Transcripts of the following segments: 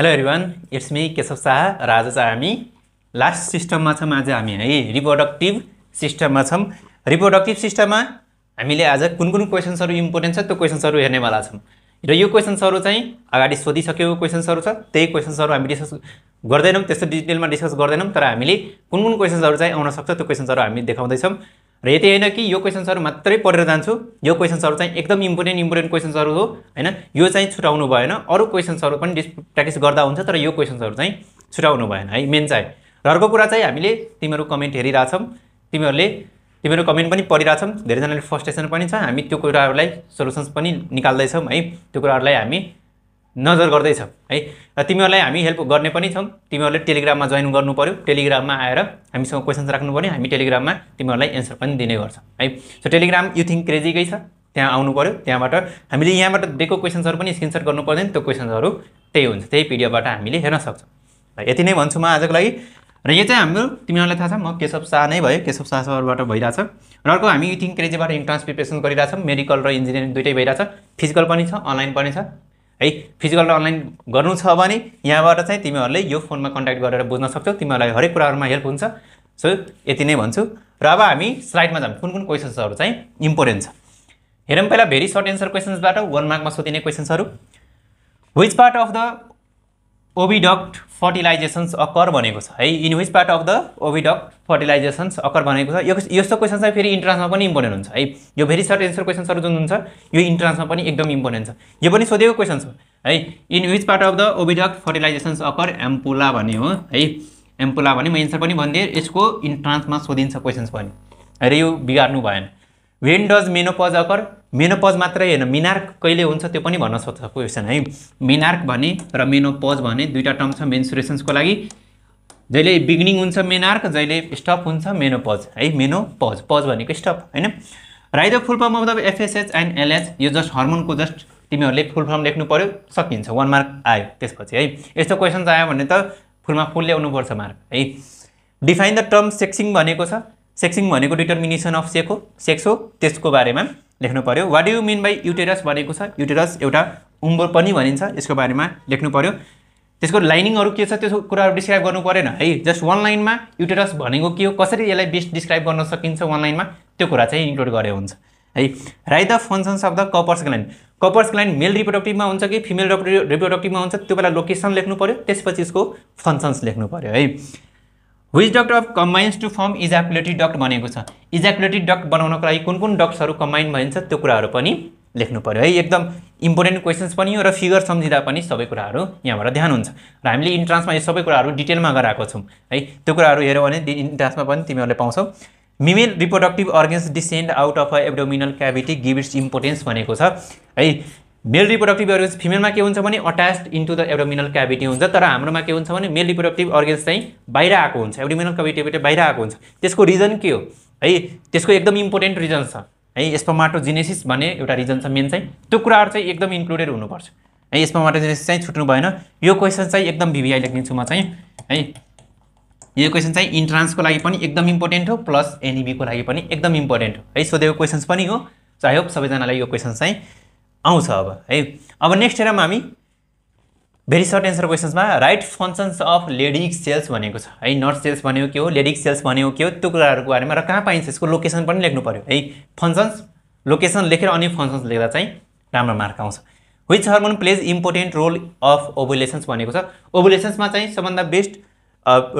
hello everyone it's me Keshav Shah र चाहिँ हामी लास्ट सिस्टममा छौँ आज हामी है रिप्रोडक्टिभ सिस्टममा छौँ रिप्रोडक्टिभ सिस्टममा हामीले आज कुन कुन क्वेसन्सहरू इम्पोर्टेन्ट छ त्यो क्वेसन्सहरू हेर्नेवाला छौँ र यो क्वेसन्सहरू चाहिँ अगाडि सोधिसकेको क्वेसन्सहरू छ त्यही क्वेसन्सहरू हामी डिस्कस गर्दैनौँ त्यस्तो डिटेलमा डिस्कस गर्दैनौँ तर हामीले कुन कुन क्वेसन्सहरू चाहिँ आउनसक्छ त्यो क्वेसन्सहरू हामी देखाउँदैछौँ र यति होइन कि यो क्वेसन्सहरू मात्रै पढेर जान्छु यो क्वेसन्सहरू चाहिँ एकदम इम्पोर्टेन्ट इम्पोर्टेन्ट क्वेसन्सहरू हो होइन यो चाहिँ छुटाउनु भएन अरू क्वेसन्सहरू पनि डिस् प्र्याक्टिस गर्दा हुन्छ तर यो क्वेसन्सहरू चाहिँ छुटाउनु भएन है मेन चाहिँ र अर्को कुरा चाहिँ हामीले तिमीहरू कमेन्ट हेरिरहेछौँ तिमीहरूले तिमीहरू कमेन्ट पनि पढिरहेछौँ धेरैजनाले फर्स्टेसन पनि छ हामी त्यो कुराहरूलाई सोल्युसन्स पनि निकाल्दैछौँ है त्यो कुराहरूलाई हामी नजर गर्दैछ है र तिमीहरूलाई हामी हेल्प गर्ने पनि छौँ तिमीहरूले टेलिग्राममा जोइन गर्नु पऱ्यो टेलिग्राममा आएर हामीसँग क्वेसन्स राख्नु पऱ्यो हामी टेलिग्राममा तिमीहरूलाई एन्सर पनि दिने गर्छ है सो टेलिग्राम यु थिङ्क क्रेजीकै छ त्यहाँ आउनु पऱ्यो त्यहाँबाट हामीले यहाँबाट दिएको क्वेसन्सहरू पनि स्क्रिनसट गर्नु पर्दैन त्यो क्वेसन्सहरू त्यही हुन्छ त्यही पिडिएफबाट हामीले हेर्न सक्छौँ र यति नै भन्छु म आजको लागि र यो चाहिँ हाम्रो तिमीहरूलाई थाहा छ म केशव शाह नै भयो केशव शाह सरबाट भइरहेछ र अर्को हामी यु थिङ्क क्रेजीबाट इन्ट्रान्स प्रिपेरेसन गरिरहेछौँ मेडिकल र इन्जिनियरिङ दुइटै भइरहेछ फिजिकल पनि छ अनलाइन पनि छ है फिजिकल र अनलाइन गर्नु छ भने यहाँबाट चाहिँ तिमीहरूले यो फोनमा कन्ट्याक्ट गरेर बुझ्न सक्छौ तिमीहरूलाई हरेक कुराहरूमा हेल्प हुन्छ सो यति नै भन्छु र अब हामी स्लाइडमा जाऊँ कुन कुन क्वेसन्सहरू चाहिँ इम्पोर्टेन्ट छ हेरौँ पहिला भेरी सर्ट एन्सर क्वेसन्सबाट वान मार्कमा सोधिने क्वेसन्सहरू which part of the oviduct fertilisations occur भनेको छ है in which part of the oviduct fertilisations occur भनेको छ यो यस्तो क्वेसन चाहिँ फेरि इन्ट्रान्समा पनि इम्पोर्टेन्ट हुन्छ है यो भेरी सर्ट एन्सर क्वेसन्सहरू जुन हुन्छ यो इन्ट्रान्समा पनि एकदम इम्पोर्टेन्ट छ यो पनि सोधेको क्वेसन छ है in which part of the oviduct fertilisations occur ampulla भन्ने हो है एम्पुला भने म एन्सर पनि भनिदिएँ यसको इन्ट्रान्समा सोधिन्छ क्वेसन्स पनि अरे यो बिगार्नु भएन when does menopause occur menopause मात्रै होइन मिनार्क कहिले हुन्छ त्यो पनि भन्न सक्छ क्वेसन है मिनार्क भने र मेनोपज भने दुईवटा टर्म छ मेन्सुरेसन्सको लागि जहिले बिगिनिङ हुन्छ मेनार्क जहिले स्टप हुन्छ मेनोपज है मेनोपज पज भनेको स्टप होइन write the full form FSH and LH यो जस्ट हर्मोनको जस्ट तिमीहरूले फुल फर्म लेख्नु पऱ्यो सकिन्छ वान मार्क आयो त्यसपछि है यस्तो क्वेसन्स आयो भने त फुलमा फुल ल्याउनुपर्छ मार्क है डिफाइन द टर्म सेक्सिङ भनेको छ सेक्सिङ भनेको डिटर्मिनेसन अफ सेक हो सेक्स हो त्यसको बारेमा लेख्नु पऱ्यो what you mean by uterus भनेको छ युटेरस एउटा उम्बर पनि भनिन्छ यसको बारेमा लेख्नु पऱ्यो त्यसको लाइनिङहरू के छ त्यसको कुराहरू डिस्क्राइब गर्नु परेन है जस्ट वान लाइनमा युटेरस भनेको के हो कसरी यसलाई बेस्ट डिस्क्राइब गर्न सकिन्छ वान लाइनमा त्यो कुरा चाहिँ इन्क्लुड गरे हुन्छ है right the functions of the Cowper's gland Cowper's gland male रिप्रोडक्टिभमा हुन्छ कि फिमेल रिप्रोडक्टिभमा हुन्छ त्यो बेला लोकेसन लेख्नु पऱ्यो त्यसपछि यसको फङ्सन्स लेख्नु पऱ्यो है which duct of combines to form ejaculatory duct भनेको छ इजाकुलेटी डक्ट बनाउनको लागि कुन कुन डक्ट्सहरू कम्बाइन भइन्छ त्यो कुराहरू पनि लेख्नु पऱ्यो है एकदम इम्पोर्टेन्ट क्वेसन्स पनि हो र फिगर सम्झिँदा पनि सबै कुराहरू यहाँबाट ध्यान हुन्छ र हामीले इन्ट्रान्समा यो सबै कुराहरू डिटेलमा गराएको छौँ है त्यो कुराहरू हेऱ्यौँ भने इन्ट्रान्समा पनि तिमीहरूले पाउँछौ male reproductive organs descend out of a abdominal cavity give its importance भनेको छ है मेल रिप्रोडक्टिभ अर्गन्स फिमेलमा के हुन्छ भने attach into the abdominal cavity हुन्छ तर हाम्रोमा के हुन्छ भने मेल रिप्रोडक्टिभ अर्गन्स चाहिँ बाहिर आएको हुन्छ एब्डोमिनल क्याभिटीबाट बाहिर आएको हुन्छ त्यसको रिजन के हो है त्यसको एकदम इम्पोर्टेन्ट रिजन छ है यसमा माटोजिनेसिस भन्ने एउटा रिजन छ मेन चाहिँ त्यो कुराहरू चाहिँ एकदम इन्क्लुडेड हुनुपर्छ है यसमा माटोजिनेसिस चाहिँ छुट्नु भएन यो क्वेसन चाहिँ एकदम भिभिआई लेखिदिन्छु म चाहिँ है यो क्वेसन चाहिँ इन्ट्रान्सको लागि पनि एकदम इम्पोर्टेन्ट हो प्लस एनइबीको लागि पनि एकदम इम्पोर्टेन्ट हो है सोधेको क्वेसन्स पनि हो सो आई होप सबैजनालाई यो क्वेसन चाहिँ आउँछ अब है अब नेक्स्ट हेरौँ हामी भेरी सर्ट एन्सर क्वेसन्समा right functions of Leydig cells भनेको छ है नट सेल्स भनेको के हो लेडिक सेल्स भनेको के हो त्यो कुराहरूको बारेमा र कहाँ पाइन्छ यसको लोकेसन पनि लेख्नु पऱ्यो है फङ्सन्स लोकेसन लेखेर अनि फङ्सन्स लेख्दा चाहिँ राम्रो मार्क आउँछ which hormone plays important role of ovulations भनेको छ ओभुलेसन्समा चाहिँ सबभन्दा बेस्ट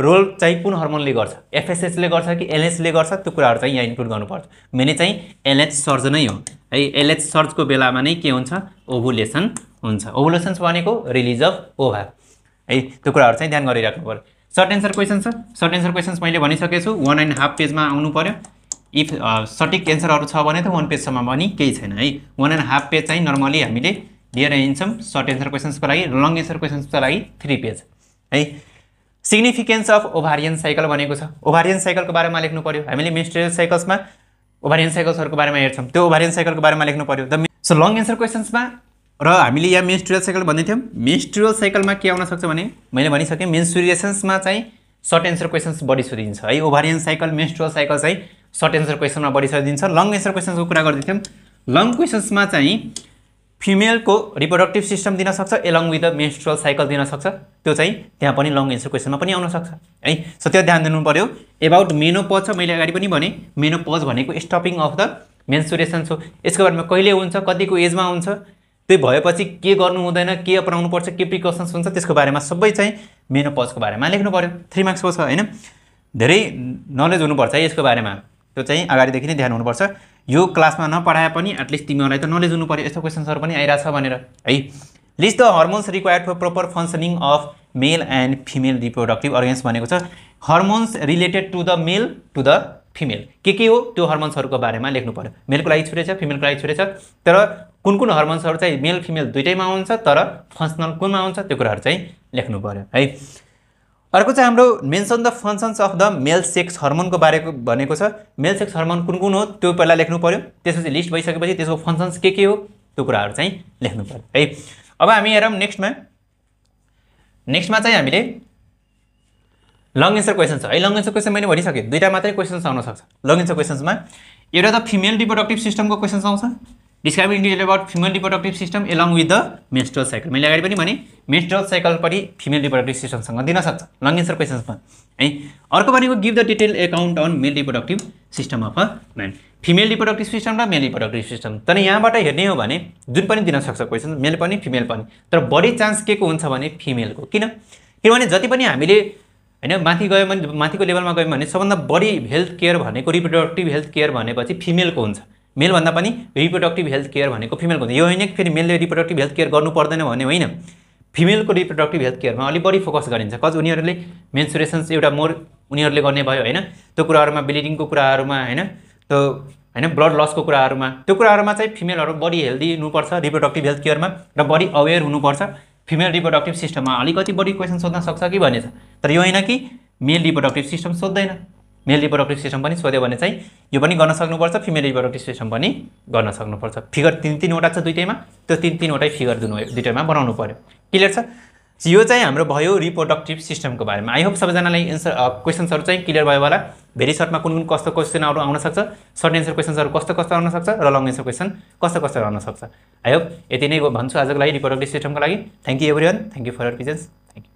रोल चाहिँ कुन हर्मोनले गर्छ एफएसएसले गर्छ कि एलएचले गर्छ त्यो कुराहरू चाहिँ यहाँ इन्क्लुड गर्नुपर्छ मेन चाहिँ एलएच सर्जनै हो है एलएच सर्चको बेलामा नै के हुन्छ ओभुलेसन हुन्छ ओभुलेसन्स भनेको रिलिज अफ ओभा है त्यो कुराहरू चाहिँ ध्यान गरिराख्नु पऱ्यो सर्ट एन्सर क्वेसन छ सर्ट एन्सर क्वेसन्स मैले भनिसकेछु वान एन्ड हाफ पेजमा आउनु पऱ्यो इफ सटिक एन्सरहरू छ भने त वान पेजसम्म पनि केही छैन है वान एन्ड हाफ पेज चाहिँ नर्मली हामीले लिएर हिँड्छौँ सर्ट एन्सर क्वेसन्सको लागि लङ एन्सर क्वेसन्सको लागि थ्री पेज है सिग्निफिकेन्स अफ ओभारियन साइकल भनेको छ ओभारियन साइकलको बारेमा लेख्नु पऱ्यो हामीले मेन्स्ट्रुअल साइकल्समा ओभारियन साइकल्सहरूको बारेमा हेर्छौँ त्यो ओभारियन साइकलको बारेमा लेख्नु पऱ्यो द सो लङ एन्सर क्वेसन्समा र हामीले यहाँ मेन्स्ट्रियल साइकल भन्दै थियौँ मेन्स्ट्रियल साइकलमा के आउन सक्छ भने मैले भनिसकेँ मेन्सुरिएसन्समा चाहिँ सर्ट एन्सर क्वेसन्स बढी सोधिन्छ है ओभारियन साइकल मेन्सट्रियल साइकल चाहिँ सर्ट एन्सर क्वेसनमा बढी सोधिन्छ लङ एन्सर क्वेसन्सको कुरा गर्दै थियौँ लङ क्वेसन्समा चाहिँ फिमेलको रिप्रोडक्टिभ सिस्टम दिनसक्छ along with the menstrual cycle दिनसक्छ त्यो चाहिँ त्यहाँ पनि लङ एन्सर क्वेसनमा पनि आउनसक्छ है सो त्यो ध्यान दिनु पर्यो एबाउट मेनोपज छ मैले अगाडि पनि भनेँ मेनोपज भनेको स्टपिङ अफ द मेन्सुरेसन हो यसको बारेमा कहिले हुन्छ कतिको एजमा हुन्छ त्यो भएपछि के गर्नु हुँदैन के अपनाउनु पर्छ के प्रिकसन्स हुन्छ त्यसको बारेमा सबै चाहिँ मेनोपजको बारेमा लेख्नु पऱ्यो थ्री मार्क्सको छ होइन धेरै नलेज हुनुपर्छ है यसको बारेमा त्यो चाहिँ अगाडिदेखि नै ध्यान हुनुपर्छ यो क्लासमा नपढाए पनि एटलिस्ट तिमीहरूलाई त नलेज हुनु पऱ्यो यस्तो क्वेसन्सहरू पनि आइरहेको भनेर है list the hormones required for proper functioning of male and female reproductive organs भनेको छ hormones related to the male to the female के के हो त्यो हर्मोन्सहरूको बारेमा लेख्नु पऱ्यो मेलको लागि छुटै छ फिमेलको लागि छुटै छ तर कुन कुन हर्मोन्सहरू चाहिँ मेल फिमेल दुइटैमा आउँछ तर फङ्सनल कुनमा आउँछ त्यो कुराहरू चाहिँ लेख्नु पऱ्यो है अर्को चाहिँ हाम्रो mention the functions of the male sex हर्मोनको बारेको भनेको छ मेल सेक्स हर्मोन कुन कुन हो त्यो पहिला लेख्नु पऱ्यो त्यसपछि लिस्ट भइसकेपछि त्यसको फङ्सन्स के के हो त्यो कुराहरू चाहिँ लेख्नु पऱ्यो है अब हामी हेरौँ नेक्स्टमा नेक्स्टमा चाहिँ हामीले लङ एन्सर क्वेसन छ है लङ एन्सर क्वेसन मैले भनिसकेँ दुईवटा मात्रै क्वेसन्स सक्छ लङ एन्सर क्वेसन्समा एउटा त फिमेल रिप्रोडक्टिभ सिस्टमको क्वेसन्स आउँछ describe in detail about female reproductive system along with the menstrual cycle मैले अगाडि पनि भने मेस्ट्रल साइकल पनि फिमेल रिप्रोडक्टिभ सिस्टमसँग दिन सक्छ लङ एन्सर क्वेसन्समा है अर्को भनेको give the detail account on male reproductive system of a man female reproductive system र मेल रिप्रोडक्टिभ सिस्टम तर यहाँबाट हेर्ने हो भने जुन पनि दिन सक्छ क्वेसन मेल पनि फिमेल पनि तर बढी चान्स के को हुन्छ भने फिमेलको किन किनभने जति पनि हामीले होइन माथि गयो भने माथिको लेभलमा गयौँ भने सबभन्दा बढी हेल्थ केयर भनेको रिप्रोडक्टिभ हेल्थ केयर भनेपछि फिमेलको हुन्छ मेलभन्दा पनि रिप्रोडक्टिभ हेल्थ केयर भनेको फिमेलको हुन्छ यो होइन कि फेरि मेलले रिप्रोडक्टिभ हेल्थ केयर गर्नु पर्दैन भने होइन फिमेलको रिप्रोडक्टिभ हेल्थ केयरमा अलिक बढी फोकस गरिन्छ कज उनीहरूले मेन्सुरेसन्स एउटा मोर उनीहरूले गर्ने भयो होइन त्यो कुराहरूमा ब्लिडिङको कुराहरूमा होइन त्यो होइन ब्लड लसको कुराहरूमा त्यो कुराहरूमा चाहिँ फिमेलहरू बढी हेल्दी हुनुपर्छ रिप्रोडक्टिभ हेल्थ केयरमा र बढी अवेर हुनुपर्छ फिमेल रिप्रोडक्टिभ सिस्टममा अलिकति बढी क्वेसन सोध्न सक्छ कि भन्ने तर यो होइन कि मेल रिप्रोडक्टिभ सिस्टम सोध्दैन मेल रिप्रोडक्टिभ पनि सोध्यो भने चाहिँ यो पनि गर्न सक्नुपर्छ फिमेल रिप्रोडक्टिभ पनि गर्न सक्नुपर्छ फिगर तिन तिनवटा छ दुइटैमा त्यो तिन तिनवटै फिगर दुनु दुइटैमा बनाउनु पऱ्यो क्लियर छ यो चाहिँ हाम्रो भयो रिप्रोडक्टिभ सिस्टमको बारेमा आई होप सबैजनालाई एन्सर क्वेसन्सहरू चाहिँ क्लियर भयो होला भेरी सर्टमा कुन कुन कस्तो क्वेसनहरू सक्छ सर्ट एन्सर क्वेसन्सहरू कस्तो कस्तो आउन सक्छ र लङ एन्सर क्वेसन कस्तो कस्तो आउन सक्छ आई होप यति नै भन्छु आजको लागि रिप्रोडक्टिभ सिस्टमको लागि thank you everyone thank you for your patience thank you